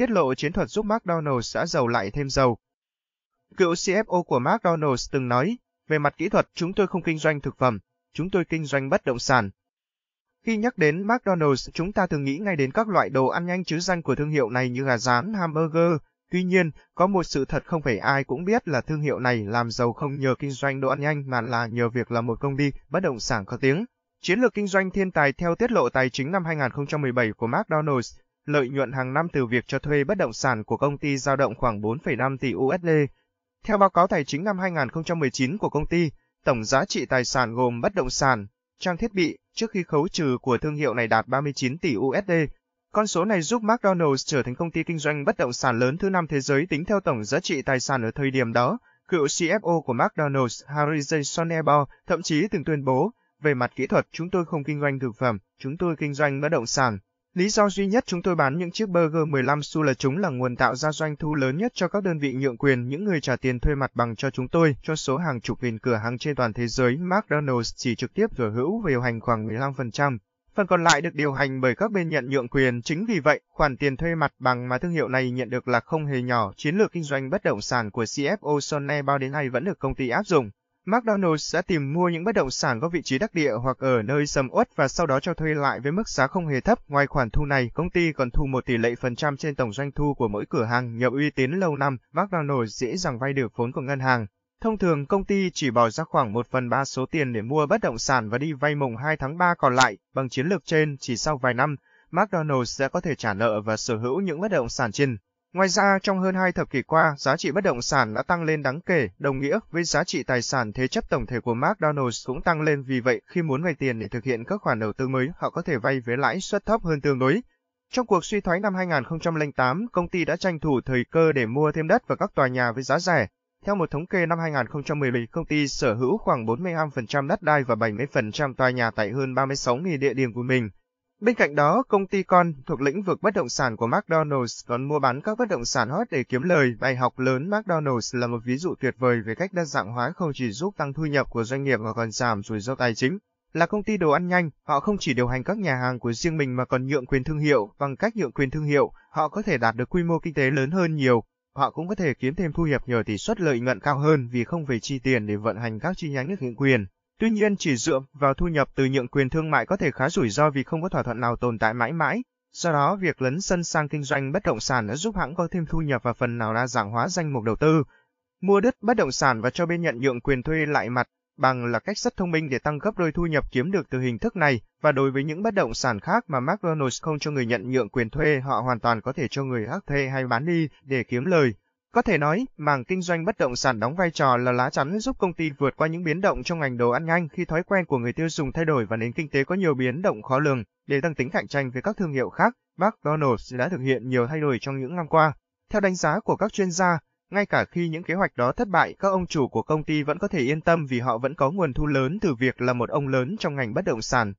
tiết lộ chiến thuật giúp McDonald's xã giàu lại thêm giàu. Cựu CFO của McDonald's từng nói, về mặt kỹ thuật chúng tôi không kinh doanh thực phẩm, chúng tôi kinh doanh bất động sản. Khi nhắc đến McDonald's, chúng ta thường nghĩ ngay đến các loại đồ ăn nhanh chứ danh của thương hiệu này như gà rán, hamburger. Tuy nhiên, có một sự thật không phải ai cũng biết là thương hiệu này làm giàu không nhờ kinh doanh đồ ăn nhanh mà là nhờ việc là một công ty bất động sản có tiếng. Chiến lược kinh doanh thiên tài theo tiết lộ tài chính năm 2017 của McDonald's lợi nhuận hàng năm từ việc cho thuê bất động sản của công ty dao động khoảng 4,5 tỷ USD. Theo báo cáo tài chính năm 2019 của công ty, tổng giá trị tài sản gồm bất động sản, trang thiết bị trước khi khấu trừ của thương hiệu này đạt 39 tỷ USD. Con số này giúp McDonald's trở thành công ty kinh doanh bất động sản lớn thứ năm thế giới tính theo tổng giá trị tài sản ở thời điểm đó. Cựu CFO của McDonald's Harry J. Sonnebaugh thậm chí từng tuyên bố, về mặt kỹ thuật chúng tôi không kinh doanh thực phẩm, chúng tôi kinh doanh bất động sản. Lý do duy nhất chúng tôi bán những chiếc burger 15 xu là chúng là nguồn tạo ra doanh thu lớn nhất cho các đơn vị nhượng quyền, những người trả tiền thuê mặt bằng cho chúng tôi, cho số hàng chục nghìn cửa hàng trên toàn thế giới, McDonald's chỉ trực tiếp sở hữu và điều hành khoảng 15%. Phần còn lại được điều hành bởi các bên nhận nhượng quyền, chính vì vậy, khoản tiền thuê mặt bằng mà thương hiệu này nhận được là không hề nhỏ. Chiến lược kinh doanh bất động sản của CFO Sonne bao đến nay vẫn được công ty áp dụng. McDonald's sẽ tìm mua những bất động sản có vị trí đắc địa hoặc ở nơi sầm uất và sau đó cho thuê lại với mức giá không hề thấp. Ngoài khoản thu này, công ty còn thu một tỷ lệ phần trăm trên tổng doanh thu của mỗi cửa hàng. Nhờ uy tín lâu năm, McDonald's dễ dàng vay được vốn của ngân hàng. Thông thường công ty chỉ bỏ ra khoảng 1 phần 3 số tiền để mua bất động sản và đi vay mùng 2 tháng 3 còn lại. Bằng chiến lược trên, chỉ sau vài năm, McDonald's sẽ có thể trả nợ và sở hữu những bất động sản trên. Ngoài ra, trong hơn hai thập kỷ qua, giá trị bất động sản đã tăng lên đáng kể, đồng nghĩa với giá trị tài sản thế chấp tổng thể của McDonald's cũng tăng lên vì vậy khi muốn vay tiền để thực hiện các khoản đầu tư mới, họ có thể vay với lãi suất thấp hơn tương đối. Trong cuộc suy thoái năm 2008, công ty đã tranh thủ thời cơ để mua thêm đất và các tòa nhà với giá rẻ. Theo một thống kê năm 2017, công ty sở hữu khoảng 45% đất đai và 70% tòa nhà tại hơn 36.000 địa điểm của mình. Bên cạnh đó, công ty con thuộc lĩnh vực bất động sản của McDonald's còn mua bán các bất động sản hot để kiếm lời. Bài học lớn McDonald's là một ví dụ tuyệt vời về cách đa dạng hóa không chỉ giúp tăng thu nhập của doanh nghiệp mà còn giảm rủi ro tài chính. Là công ty đồ ăn nhanh, họ không chỉ điều hành các nhà hàng của riêng mình mà còn nhượng quyền thương hiệu. Bằng cách nhượng quyền thương hiệu, họ có thể đạt được quy mô kinh tế lớn hơn nhiều. Họ cũng có thể kiếm thêm thu nhập nhờ tỷ suất lợi nhuận cao hơn vì không phải chi tiền để vận hành các chi nhánh được hữu quyền. Tuy nhiên chỉ dựa vào thu nhập từ nhượng quyền thương mại có thể khá rủi ro vì không có thỏa thuận nào tồn tại mãi mãi. Do đó, việc lấn sân sang kinh doanh bất động sản đã giúp hãng có thêm thu nhập và phần nào đa dạng hóa danh mục đầu tư. Mua đất bất động sản và cho bên nhận nhượng quyền thuê lại mặt bằng là cách rất thông minh để tăng gấp đôi thu nhập kiếm được từ hình thức này và đối với những bất động sản khác mà McDonald's không cho người nhận nhượng quyền thuê, họ hoàn toàn có thể cho người khác thuê hay bán đi để kiếm lời. Có thể nói, mảng kinh doanh bất động sản đóng vai trò là lá chắn giúp công ty vượt qua những biến động trong ngành đồ ăn nhanh khi thói quen của người tiêu dùng thay đổi và nền kinh tế có nhiều biến động khó lường. Để tăng tính cạnh tranh với các thương hiệu khác, McDonald's đã thực hiện nhiều thay đổi trong những năm qua. Theo đánh giá của các chuyên gia, ngay cả khi những kế hoạch đó thất bại, các ông chủ của công ty vẫn có thể yên tâm vì họ vẫn có nguồn thu lớn từ việc là một ông lớn trong ngành bất động sản.